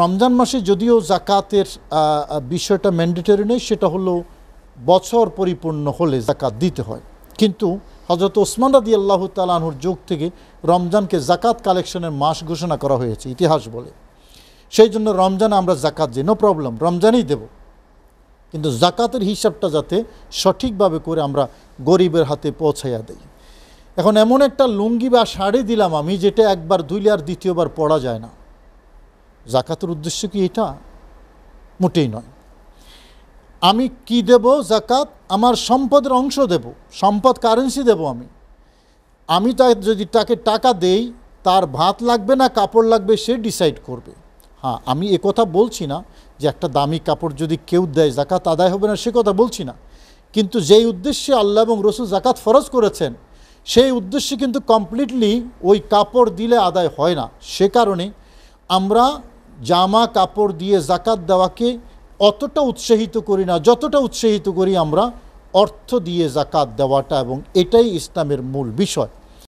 রমজান মাসে যদিও জাকাতের বিষয়টা ম্যান্ডেটরি নেই সেটা হলো বছর পরিপূর্ণ হলে জাকাত দিতে হয় কিন্তু হজরত ওসমান রাদি আল্লাহ তালাহুর যুগ থেকে রমজানকে জাকাত কালেকশনের মাস ঘোষণা করা হয়েছে ইতিহাস বলে সেই জন্য রমজান আমরা জাকাত দিই নো প্রবলেম রমজানই দেব কিন্তু জাকাতের হিসাবটা যাতে সঠিকভাবে করে আমরা গরিবের হাতে পৌঁছাইয়া দিই এখন এমন একটা লুঙ্গি বা শাড়ি দিলাম আমি যেটা একবার ধুইলে আর দ্বিতীয়বার পড়া যায় না জাকাতের উদ্দেশ্য কি এটা মোটেই নয় আমি কি দেব জাকাত আমার সম্পদের অংশ দেব সম্পদ কারেন্সি দেব আমি আমি তা যদি তাকে টাকা দেই তার ভাত লাগবে না কাপড় লাগবে সে ডিসাইড করবে হ্যাঁ আমি এ কথা বলছি না যে একটা দামি কাপড় যদি কেউ দেয় জাকাত আদায় হবে না সে কথা বলছি না কিন্তু যেই উদ্দেশ্যে আল্লাহ এবং রসুল জাকাত ফরজ করেছেন সেই উদ্দেশ্যে কিন্তু কমপ্লিটলি ওই কাপড় দিলে আদায় হয় না সে কারণে আমরা জামা কাপড় দিয়ে জাকাত দেওয়াকে অতটা উৎসাহিত করি না যতটা উৎসাহিত করি আমরা অর্থ দিয়ে জাকাত দেওয়াটা এবং এটাই ইসলামের মূল বিষয়